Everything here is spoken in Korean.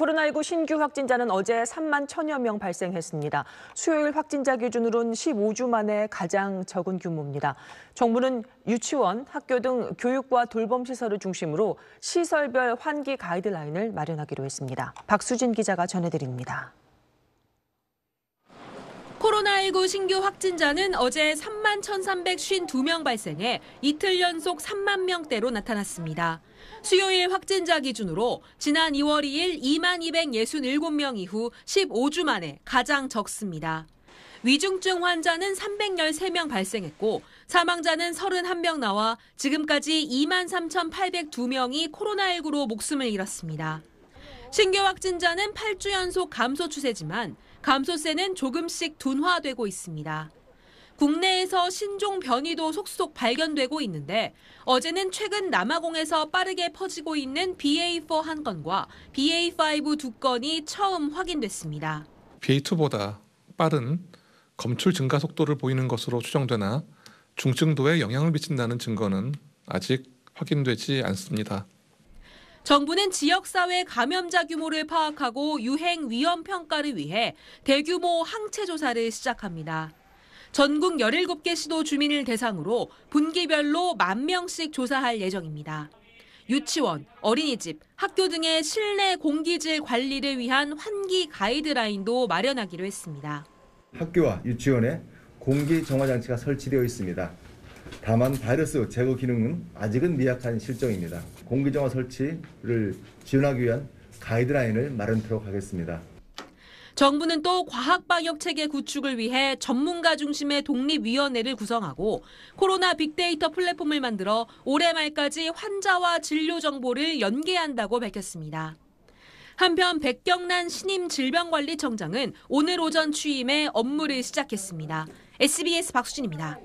코로나19 신규 확진자는 어제 3만 천여 명 발생했습니다. 수요일 확진자 기준으로는 15주 만에 가장 적은 규모입니다. 정부는 유치원, 학교 등 교육과 돌봄 시설을 중심으로 시설별 환기 가이드라인을 마련하기로 했습니다. 박수진 기자가 전해드립니다. 코로나19 신규 확진자는 어제 3만 1,352명 발생해 이틀 연속 3만 명대로 나타났습니다. 수요일 확진자 기준으로 지난 2월 2일 2만 267명 이후 15주 만에 가장 적습니다. 위중증 환자는 313명 발생했고 사망자는 31명 나와 지금까지 2만 3,802명이 코로나19로 목숨을 잃었습니다. 신규 확진자는 8주 연속 감소 추세지만 감소세는 조금씩 둔화되고 있습니다. 국내에서 신종 변이도 속속 발견되고 있는데 어제는 최근 남아공에서 빠르게 퍼지고 있는 BA4 한 건과 BA5 두 건이 처음 확인됐습니다. BA2보다 빠른 검출 증가 속도를 보이는 것으로 추정되나 중증도에 영향을 미친다는 증거는 아직 확인되지 않습니다. 정부는 지역사회 감염자 규모를 파악하고 유행 위험 평가를 위해 대규모 항체 조사를 시작합니다. 전국 17개 시도 주민을 대상으로 분기별로 만 명씩 조사할 예정입니다. 유치원, 어린이집, 학교 등의 실내 공기질 관리를 위한 환기 가이드라인도 마련하기로 했습니다. 학교와 유치원에 공기 정화 장치가 설치되어 있습니다. 다만 바이러스 제거 기능은 아직은 미약한 실정입니다. 공기정화 설치를 지원하기 위한 가이드라인을 마련토록 하겠습니다. 정부는 또 과학 방역 체계 구축을 위해 전문가 중심의 독립위원회를 구성하고 코로나 빅데이터 플랫폼을 만들어 올해 말까지 환자와 진료 정보를 연계한다고 밝혔습니다. 한편 백경란 신임 질병관리청장은 오늘 오전 취임해 업무를 시작했습니다. SBS 박수진입니다.